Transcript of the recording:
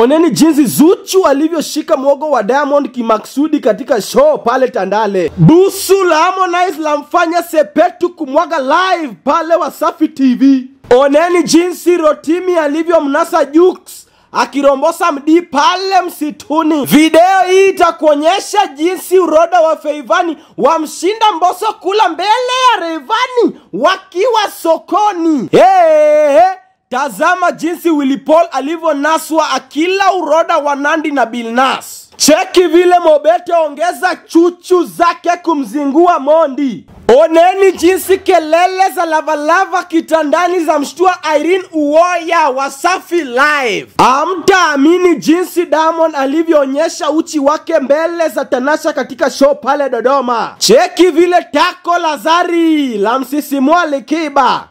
Oneni jinsi Zuchu alivyoshika mwogo wa Diamond kimaksudi katika show pale Tandale. Busu la Harmonize lamfanya Sepetu kumwaga live pale Wasafi TV. Oneni jinsi Rotimi alivyomnasa Jux akirombosa mdii pale msituni. Video hii itakuonyesha jinsi uroda wa Feivani wamshinda mboso kula mbele ya reivani wakiwa sokoni. Hey! Tazama jinsi Willy Paul alivyonaswa akila uroda wa Nandi na Bilnas. Cheki vile Mobete ongeza chuchu zake kumzingua Mondi. Oneni jinsi kelele za Lavalava kitandani za mshtua Irene Uwoya Wasafi Live. Amtaamini jinsi Diamond alivyoonyesha uchi wake mbele za Tanasha katika show pale Dodoma. Cheki vile tako Lazari la msisimua Likiba